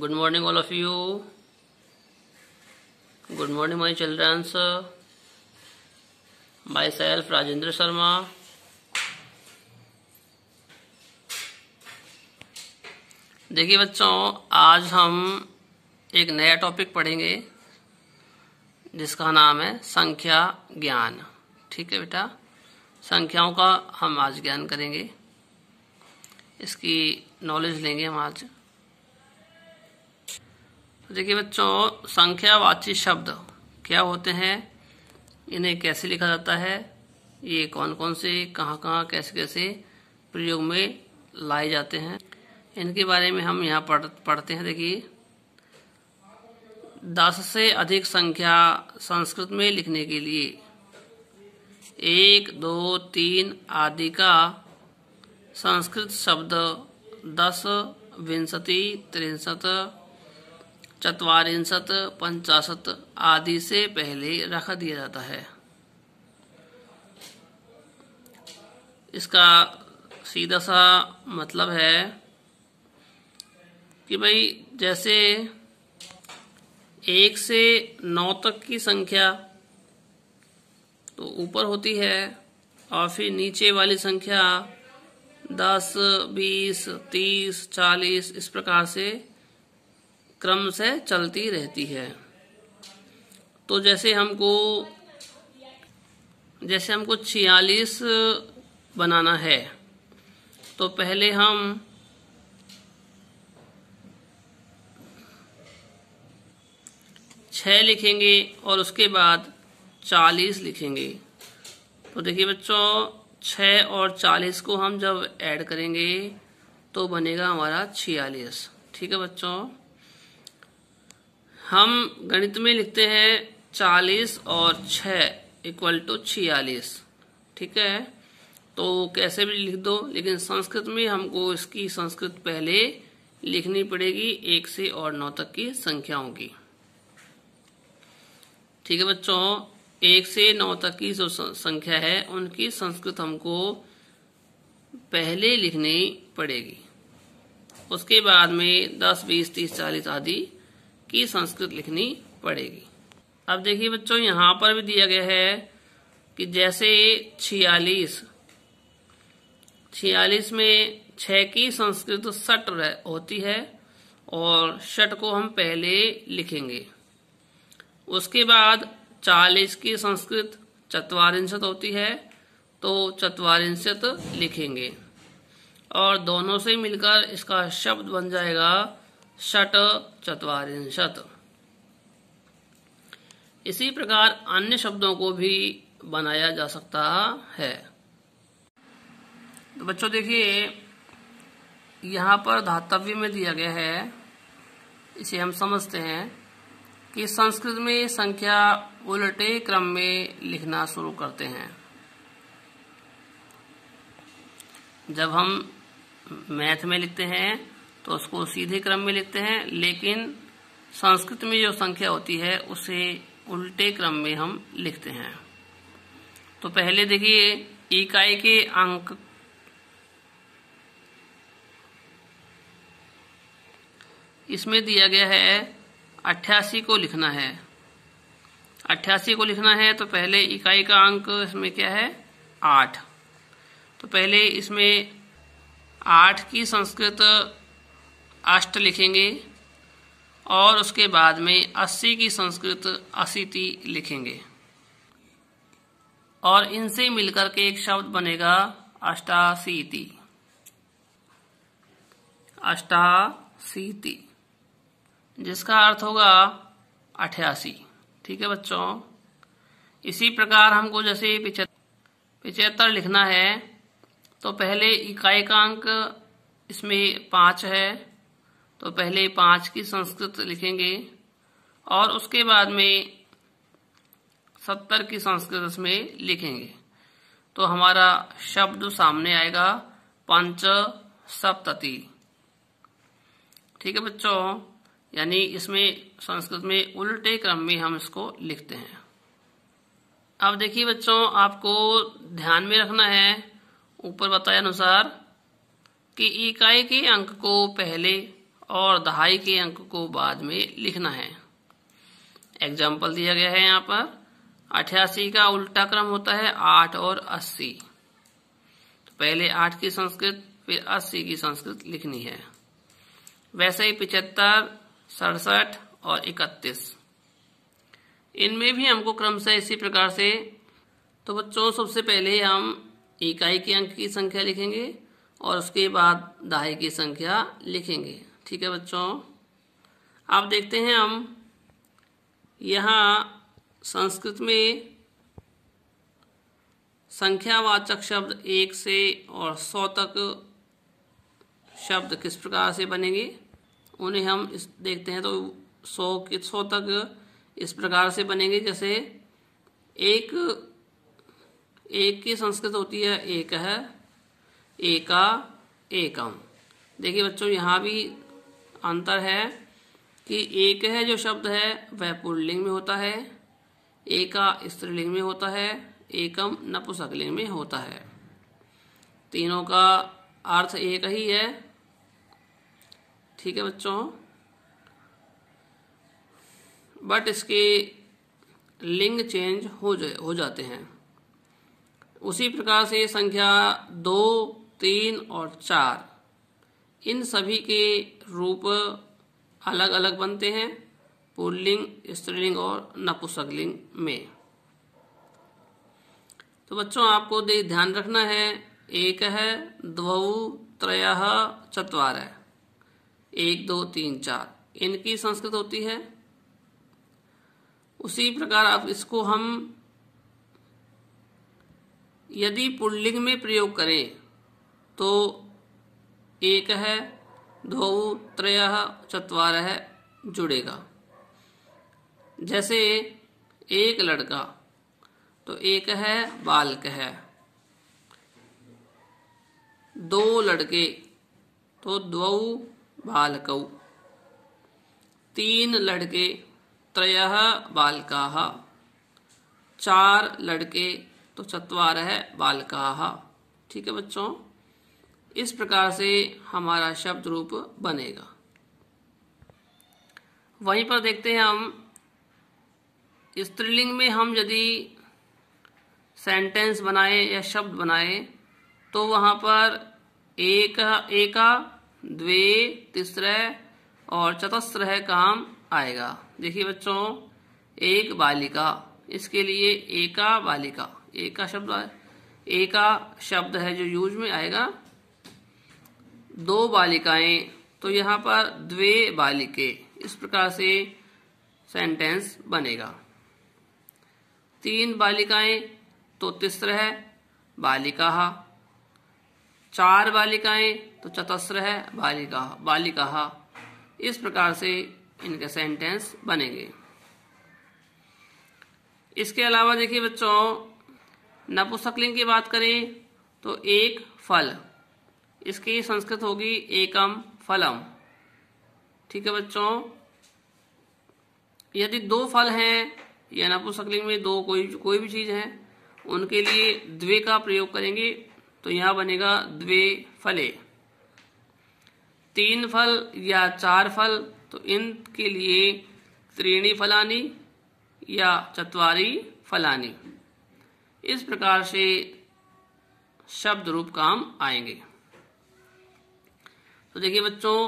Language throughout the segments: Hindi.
good morning all of you good morning my childrens myself Rajendra Sharma देखिए बच्चों आज हम एक नया टॉपिक पढ़ेंगे जिसका नाम है संख्या ज्ञान ठीक है बेटा संख्याओं का हम आज ज्ञान करेंगे इसकी नॉलेज लेंगे हम आज देखिए बच्चों संख्यावाची शब्द क्या होते हैं इन्हें कैसे लिखा जाता है ये कौन कौन से कहाँ कहाँ कैसे कैसे प्रयोग में लाए जाते हैं इनके बारे में हम यहाँ पढ़ पढ़ते हैं देखिए दस से अधिक संख्या संस्कृत में लिखने के लिए एक दो तीन आदि का संस्कृत शब्द दस विंशति त्रिशत चतवारिंशत पंचाशत आदि से पहले रख दिया जाता है इसका सीधा सा मतलब है कि भाई जैसे एक से नौ तक की संख्या तो ऊपर होती है और फिर नीचे वाली संख्या दस बीस तीस चालीस इस प्रकार से क्रम से चलती रहती है तो जैसे हमको जैसे हमको छियालीस बनाना है तो पहले हम छः लिखेंगे और उसके बाद चालीस लिखेंगे तो देखिए बच्चों छः और चालीस को हम जब ऐड करेंगे तो बनेगा हमारा छियालीस ठीक है बच्चों हम गणित में लिखते हैं चालीस और छ इक्वल टू छियालीस ठीक है तो कैसे भी लिख दो लेकिन संस्कृत में हमको इसकी संस्कृत पहले लिखनी पड़ेगी एक से और नौ तक की संख्याओं की ठीक है बच्चों एक से नौ तक की जो संख्या है उनकी संस्कृत हमको पहले लिखनी पड़ेगी उसके बाद में दस बीस तीस चालीस आदि की संस्कृत लिखनी पड़ेगी अब देखिए बच्चों यहां पर भी दिया गया है कि जैसे छियालीस छियालीस में छ की संस्कृत सट होती है और शट को हम पहले लिखेंगे उसके बाद चालीस की संस्कृत चतवारिंशत होती है तो चतवारिंशत लिखेंगे और दोनों से मिलकर इसका शब्द बन जाएगा षट चतरिशत इसी प्रकार अन्य शब्दों को भी बनाया जा सकता है तो बच्चों देखिए यहाँ पर धातव्य में दिया गया है इसे हम समझते हैं कि संस्कृत में संख्या उलटे क्रम में लिखना शुरू करते हैं जब हम मैथ में लिखते हैं तो उसको सीधे क्रम में लिखते हैं लेकिन संस्कृत में जो संख्या होती है उसे उल्टे क्रम में हम लिखते हैं तो पहले देखिए इकाई के अंक इसमें दिया गया है अट्ठासी को लिखना है अट्ठासी को लिखना है तो पहले इकाई का अंक इसमें क्या है आठ तो पहले इसमें आठ की संस्कृत अष्ट लिखेंगे और उसके बाद में अस्सी की संस्कृत अशीति लिखेंगे और इनसे मिलकर के एक शब्द बनेगा अष्टाशीति अष्टाशीति जिसका अर्थ होगा अठासी ठीक है बच्चों इसी प्रकार हमको जैसे पिचहत्तर लिखना है तो पहले इकाई का अंक इसमें पांच है तो पहले पांच की संस्कृत लिखेंगे और उसके बाद में सत्तर की संस्कृत में लिखेंगे तो हमारा शब्द सामने आएगा पंच सप्तति ठीक है बच्चों यानी इसमें संस्कृत में उल्टे क्रम में हम इसको लिखते हैं अब देखिए बच्चों आपको ध्यान में रखना है ऊपर बताए अनुसार कि इकाई के अंक को पहले और दहाई के अंक को बाद में लिखना है एग्जाम्पल दिया गया है यहाँ पर अठासी का उल्टा क्रम होता है आठ और अस्सी तो पहले आठ की संस्कृत फिर अस्सी की संस्कृत लिखनी है वैसे ही पिछहत्तर सड़सठ और इकतीस इनमें भी हमको क्रम से इसी प्रकार से तो बच्चों सबसे पहले हम इकाई के अंक की संख्या लिखेंगे और उसके बाद दहाई की संख्या लिखेंगे ठीक है बच्चों आप देखते हैं हम यहाँ संस्कृत में संख्यावाचक शब्द एक से और सौ तक शब्द किस प्रकार से बनेंगे उन्हें हम इस देखते हैं तो सौ के सौ तक इस प्रकार से बनेंगे जैसे एक एक की संस्कृत होती है एक है एका एकम देखिए बच्चों यहाँ भी अंतर है कि एक है जो शब्द है वह पुल्लिंग में होता है एका स्त्रीलिंग में होता है एकम नपुसकलिंग में होता है तीनों का अर्थ एक ही है ठीक है बच्चों बट इसके लिंग चेंज हो जाए हो जाते हैं उसी प्रकार से संख्या दो तीन और चार इन सभी के रूप अलग अलग बनते हैं पुल्लिंग स्त्रीलिंग और नपुसकलिंग में तो बच्चों आपको ध्यान रखना है एक है द्व त्रय चतवार एक दो तीन चार इनकी संस्कृत होती है उसी प्रकार अब इसको हम यदि पुल्लिंग में प्रयोग करें तो एक है दो त्रय चतवार है जुड़ेगा जैसे एक लड़का तो एक है बालक है दो लड़के तो दो बालकौ तीन लड़के त्रय बालका चार लड़के तो चतवार है बालका ठीक है बच्चों इस प्रकार से हमारा शब्द रूप बनेगा वहीं पर देखते हैं हम स्त्रीलिंग में हम यदि सेंटेंस बनाए या शब्द बनाए तो वहां पर एक एका द्वे तीसरे और चतस्र काम आएगा देखिए बच्चों एक बालिका इसके लिए एका बालिका एका शब्द एका शब्द है जो यूज में आएगा दो बालिकाएं तो यहां पर द्वे बालिके इस प्रकार से सेंटेंस बनेगा तीन बालिकाएं तो तिस्र है बालिका चार बालिकाएं तो चतस्र है बालिका बालिका इस प्रकार से इनके सेंटेंस बनेंगे इसके अलावा देखिए बच्चों नपुसकलिंग की बात करें तो एक फल इसकी संस्कृत होगी एकम फलम ठीक है बच्चों यदि दो फल हैं या नपुसकलिंग में दो कोई कोई भी चीज है उनके लिए द्वे का प्रयोग करेंगे तो यहां बनेगा द्वे फले तीन फल या चार फल तो इनके लिए त्रीणी फलानी या चतवारी फलानी इस प्रकार से शब्द रूप काम आएंगे तो देखिए बच्चों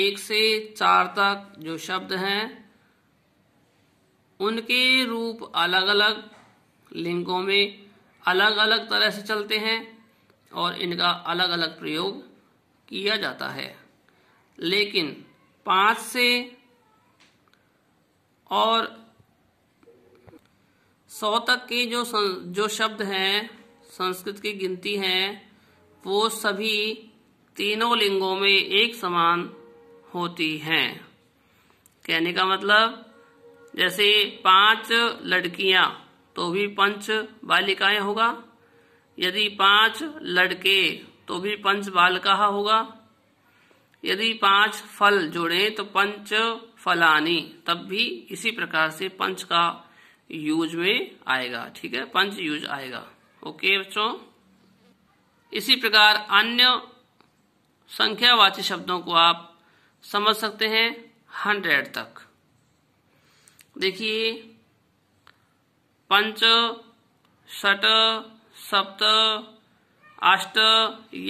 एक से चार तक जो शब्द हैं उनके रूप अलग अलग लिंगों में अलग अलग तरह से चलते हैं और इनका अलग अलग प्रयोग किया जाता है लेकिन पांच से और सौ तक के जो जो शब्द हैं संस्कृत की गिनती हैं वो सभी तीनों लिंगों में एक समान होती हैं कहने का मतलब जैसे पांच लड़कियां तो भी पंच बालिकाएं होगा यदि पांच लड़के तो भी पंच कहा होगा यदि पांच फल जोड़े तो पंच फलानी तब भी इसी प्रकार से पंच का यूज में आएगा ठीक है पंच यूज आएगा ओके बच्चों इसी प्रकार अन्य संख्यावाची शब्दों को आप समझ सकते हैं हंड्रेड तक देखिए पंच षट सप्त अष्ट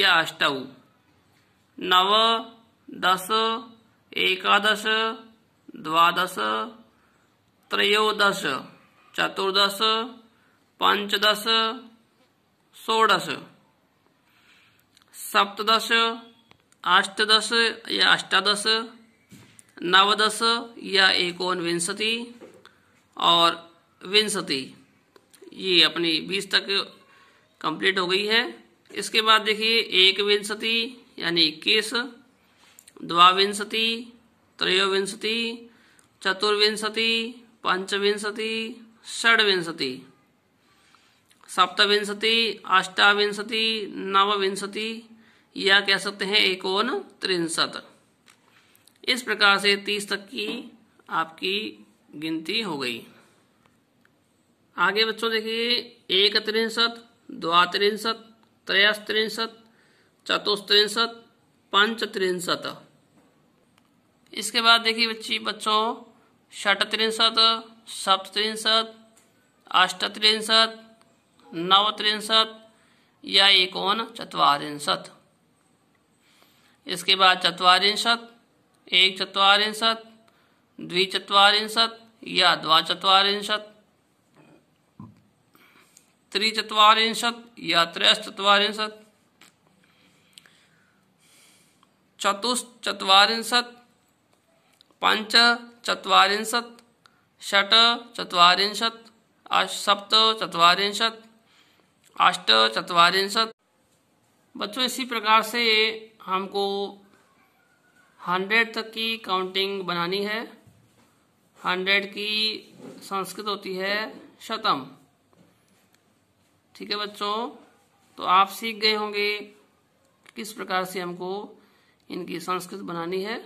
या अष्ट नव दस एकादश द्वादश त्रयोदश चतुर्दश पंचदश षोडश सप्तदश अष्टदश या अष्टादश नवदश या एकोन विंशति और विंशति ये अपनी बीस तक कंप्लीट हो गई है इसके बाद देखिए एक विंशति यानी इक्कीस द्वाविंशति त्रयोविंशति चतुर्विंशति पंचविंशति षडविंशति सप्तविंशति अष्टाविंशति नवविंशति या कह सकते हैं एकोन त्रिंसत इस प्रकार से तीस तक की आपकी गिनती हो गई आगे बच्चों देखिए एक द्वा त्रिशत द्वात्रिंसत त्रयस्त्रिंसत पंच त्रिशत इसके बाद देखिए बच्ची बच्चों सप्त अष्ट त्रिशत नव नवत्रिंसत या एकोन चतवारिंसत इसके बाद चत्वारिंशत एक चत्वारिंशत द्विचत्वारिंशत या द्वाचत्वारिंशत त्रिचत्वारिंशत या त्रयश्चत्वारिंशत चतुश्चत्वारिंशत पंच चत्वारिंशत षट चत्वारिंशत सप्त चत्वारिंशत अष्ट चत्वारिंशत बच्चों इसी प्रकार से हमको हंड्रेड तक की काउंटिंग बनानी है हंड्रेड की संस्कृत होती है शतम ठीक है बच्चों तो आप सीख गए होंगे किस प्रकार से हमको इनकी संस्कृत बनानी है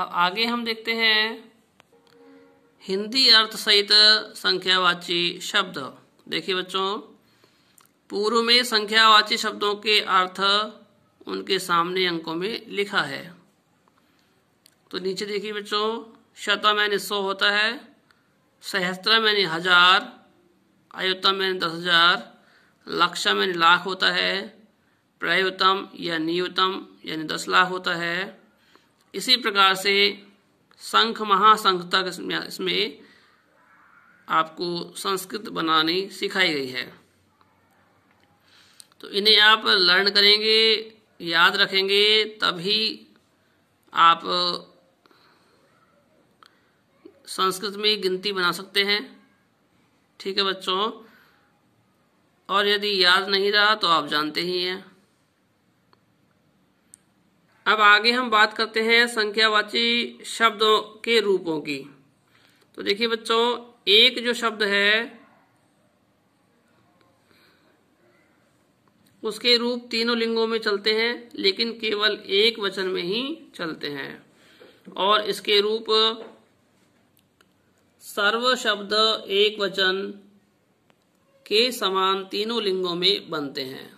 अब आगे हम देखते हैं हिंदी अर्थ सहित संख्यावाची शब्द देखिए बच्चों पूर्व में संख्यावाची शब्दों के अर्थ उनके सामने अंकों में लिखा है तो नीचे देखिए बच्चों शतम मैंने सौ होता है सहस्त्र मैंने हजार अयोत्तम मैंने दस हजार लक्ष्य मैंने लाख होता है प्रयोत्तम या न्यूतम यानी दस लाख होता है इसी प्रकार से संख महासंख तक इसमें आपको संस्कृत बनानी सिखाई गई है तो इन्हें आप लर्न करेंगे याद रखेंगे तभी आप संस्कृत में गिनती बना सकते हैं ठीक है बच्चों और यदि याद नहीं रहा तो आप जानते ही हैं अब आगे हम बात करते हैं संख्यावाची शब्दों के रूपों की तो देखिए बच्चों एक जो शब्द है उसके रूप तीनों लिंगों में चलते हैं लेकिन केवल एक वचन में ही चलते हैं और इसके रूप सर्व शब्द एक वचन के समान तीनों लिंगों में बनते हैं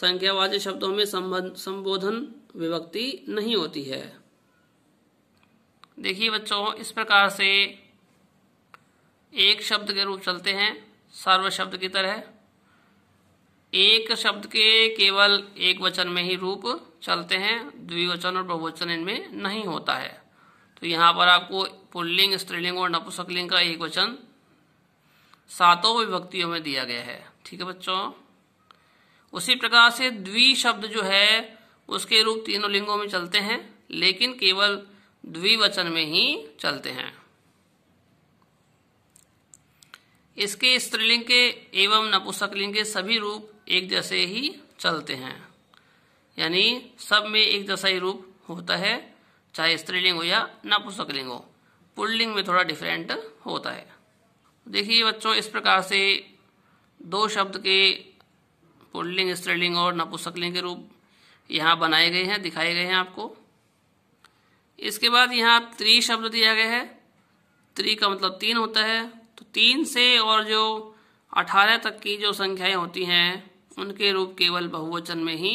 संख्यावाची शब्दों में संबोधन विभक्ति नहीं होती है देखिए बच्चों इस प्रकार से एक शब्द के रूप चलते हैं सर्व शब्द की तरह एक शब्द के केवल एक वचन में ही रूप चलते हैं द्विवचन और बहुवचन इनमें नहीं होता है तो यहां पर आपको पुल्लिंग स्त्रीलिंग और नपुसकलिंग का एक वचन सातों विभक्तियों में दिया गया है ठीक है बच्चों उसी प्रकार से द्वि शब्द जो है उसके रूप तीनों लिंगों में चलते हैं लेकिन केवल द्विवचन में ही चलते हैं इसके स्त्रीलिंग के एवं नपुसकलिंग के सभी रूप एक जैसे ही चलते हैं यानी सब में एक जैसा ही रूप होता है चाहे स्त्रीलिंग हो या नपुसकलिंग हो पुल्लिंग में थोड़ा डिफरेंट होता है देखिए बच्चों इस प्रकार से दो शब्द के पुल्लिंग स्त्रीलिंग और नपुसकलिंग के रूप यहाँ बनाए गए हैं दिखाए गए हैं आपको इसके बाद यहाँ त्रि शब्द दिया गया है त्रि का मतलब तीन होता है तो तीन से और जो अठारह तक की जो संख्याएं होती हैं उनके रूप केवल बहुवचन में ही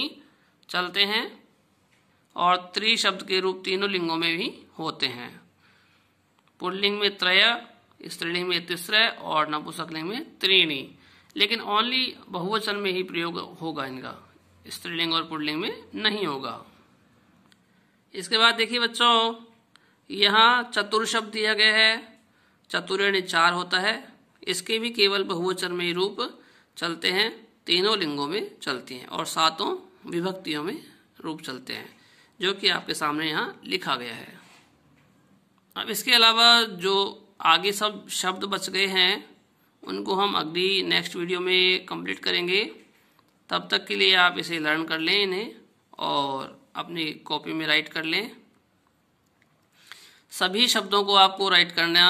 चलते हैं और त्रि शब्द के रूप तीनों लिंगों में भी होते हैं पुल्लिंग में त्रय स्त्रीलिंग में तिस्रय और नपुसकलिंग में त्रीणी लेकिन ओनली बहुवचन में ही प्रयोग होगा इनका स्त्रीलिंग और पुल्लिंग में नहीं होगा इसके बाद देखिए बच्चों यहाँ चतुर शब्द दिया गया है चतुर्ण चार होता है इसके भी केवल बहुवचन में रूप चलते हैं तीनों लिंगों में चलती हैं और सातों विभक्तियों में रूप चलते हैं जो कि आपके सामने यहाँ लिखा गया है अब इसके अलावा जो आगे सब शब्द बच गए हैं उनको हम अगली नेक्स्ट वीडियो में कंप्लीट करेंगे तब तक के लिए आप इसे लर्न कर लें इन्हें और अपनी कॉपी में राइट कर लें सभी शब्दों को आपको राइट करना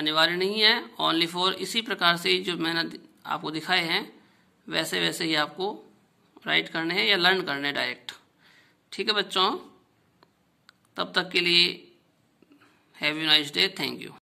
अनिवार्य नहीं है ओनली फॉर इसी प्रकार से जो मैंने आपको दिखाए हैं वैसे वैसे ही आपको राइट करने हैं या लर्न करने हैं डायरेक्ट ठीक है बच्चों तब तक के लिए have you nice day thank you